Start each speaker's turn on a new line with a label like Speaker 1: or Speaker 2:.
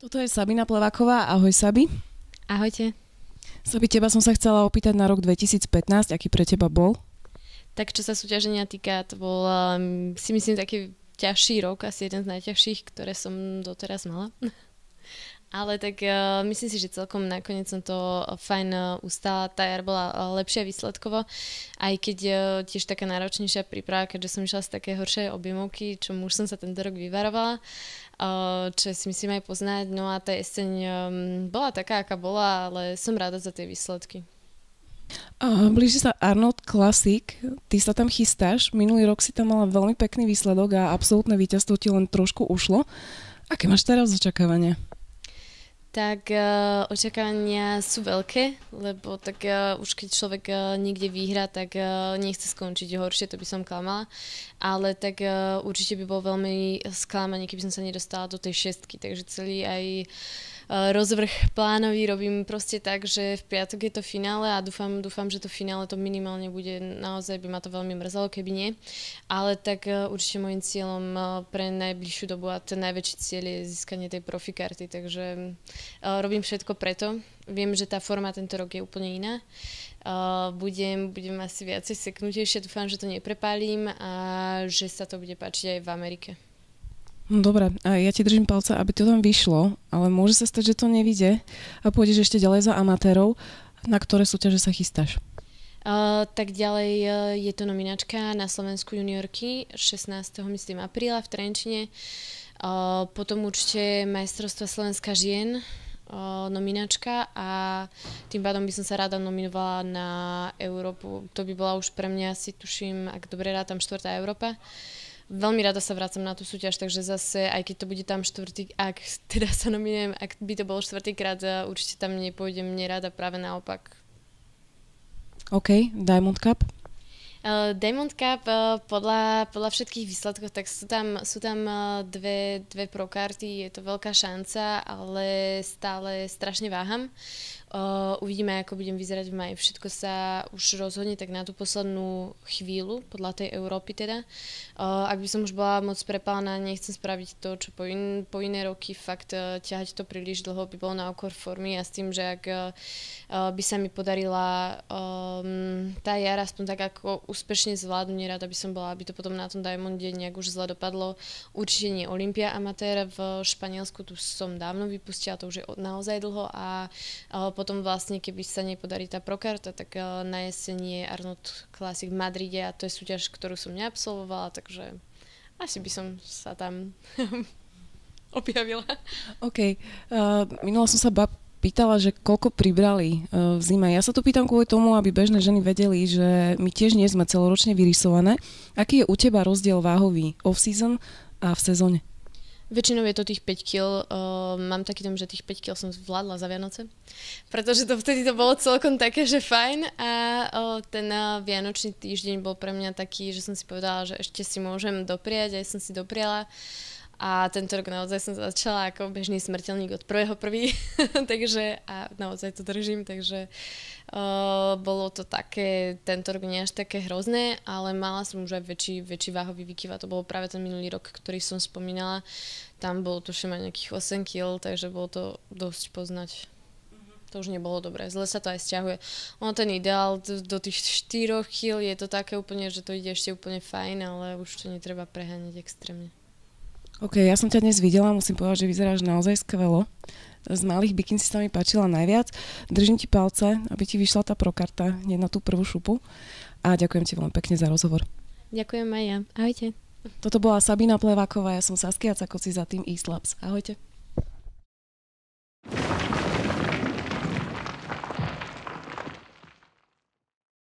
Speaker 1: Toto je Sabina Plaváková, Ahoj Sabi. Ahojte. Sabi, teba som sa chcela opýtať na rok 2015, aký pre teba bol?
Speaker 2: Tak čo sa súťaženia týka, to bol um, si myslím taký ťažší rok, asi jeden z najťažších, ktoré som doteraz mala. Ale tak uh, myslím si, že celkom nakoniec som to eh, fajn uh, eh, ustala. Tá jar bola uh, lepšia výsledkovo, aj keď uh, tiež taká náročnejšia príprava, keďže som išla z také horšej objemovky, čo už som sa tento rok vyvarovala, uh, čo si myslím aj poznať. No a tá jeseň um, bola taká, aká bola, ale som rada za tie výsledky.
Speaker 1: Uh, blíži sa Arnold Classic, ty sa tam chystáš, minulý rok si tam mala veľmi pekný výsledok a absolútne víťazstvo ti len trošku ušlo. Uh, Aké máš teraz očakávania?
Speaker 2: Tak uh, očakávania sú veľké, lebo tak uh, už keď človek uh, niekde vyhrá, tak uh, nechce skončiť horšie, to by som klamala. Ale tak uh, určite by bol veľmi sklamanie, keby som sa nedostala do tej šestky. Takže celý aj uh, Eh, rozvrh plánový robím proste tak, že v piatok je to finále a dúfam, dúfam, že to finále to minimálne bude, naozaj by ma to veľmi mrzelo, keby nie. Ale tak eh, určite môjim cieľom eh, pre najbližšiu dobu a ten najväčší cieľ je získanie tej profikarty, takže robím všetko preto. Viem, že tá forma tento rok je úplne iná. budem, budem asi viacej seknutejšie, dúfam, že to neprepálím a že sa to bude páčiť aj v Amerike.
Speaker 1: No dobre, ja ti držím palca, aby to tam vyšlo, ale môže sa stať, že to nevíde a pôjdeš ešte ďalej za amatérov. Na ktoré súťaže sa chystáš?
Speaker 2: Uh, tak ďalej uh, je to nominačka na Slovensku juniorky 16. myslím apríla v Trenčine. Uh, potom určite majstrovstva Slovenska žien uh, nominačka a tým pádom by som sa rada nominovala na Európu. To by bola už pre mňa asi, tuším, ak dobre rátam, štvrtá Európa. Uh, Veľmi rada sa vrácam na tú súťaž, takže zase, aj keď to bude tam štvrtý, ak teda sa nominujem, ak by to bolo štvrtýkrát, eh, určite tam nepôjdem nerada, práve
Speaker 1: naopak. OK, Diamond Cup?
Speaker 2: Eh, Diamond Cup eh, podľa, podľa všetkých výsledkov, tak sú tam, sú tam eh, dve, dve prokarty, je to veľká šanca, ale stále strašne váham. Uvidíme, ako budem vyzerať v maji. Všetko sa už rozhodne tak na tú poslednú chvíľu, podľa tej Európy teda. Ak by som už bola moc prepálená, nechcem spraviť to, čo po, in, po iné roky, fakt ťahať to príliš dlho by bolo na okor formy a s tým, že ak by sa mi podarila um, tá jara aspoň tak ako úspešne zvládnu, nerada by som bola, aby to potom na tom Diamonde nejak už zle dopadlo. Určite nie Olympia amatér v Španielsku, tu som dávno vypustila, to už je naozaj dlho a potom vlastne, keby sa nepodarí tá prokarta, tak e, na jeseň je Arnold Classic v Madride a to je súťaž, ktorú som neabsolvovala, takže asi by som sa tam objavila.
Speaker 1: OK. Uh, minula som sa bab- pýtala, že koľko pribrali e, v zime. Ja sa to pýtam kvôli tomu, aby bežné ženy vedeli, že my tiež nie sme celoročne vyrysované. Aký je u teba rozdiel váhový off-season a v sezóne?
Speaker 2: Väčšinou je to tých 5 kg. Uh, mám taký tom, že tých 5 kg som zvládla za Vianoce, pretože to vtedy to bolo celkom také, že fajn a uh, ten uh, Vianočný týždeň bol pre mňa taký, že som si povedala, že ešte si môžem dopriať, aj som si dopriala. Uh, a tento rok naozaj som začala ako bežný smrteľník od prvého prvý, takže a naozaj to držím, takže uh, bolo to také, tento rok nie až také hrozné, ale mala som už aj väčší, väčší váhový výkyv a to bolo práve ten minulý rok, ktorý som spomínala. Tam bolo tuším aj nejakých 8 kg, takže bolo to dosť poznať to už nebolo dobré. Zle sa to aj stiahuje. Ono ten ideál do tých 4 chýl je to také úplne, že to ide ešte úplne fajn, ale už to netreba preháňať extrémne.
Speaker 1: OK, ja som ťa dnes videla, musím povedať, že vyzeráš naozaj skvelo. Z malých bikín si sa mi páčila najviac. Držím ti palce, aby ti vyšla tá prokarta hneď na tú prvú šupu. A ďakujem ti veľmi pekne za rozhovor. Ďakujem aj ja. Ahojte. Toto bola Sabina Pleváková, ja som Saskia Cakoci za tým e Ahojte.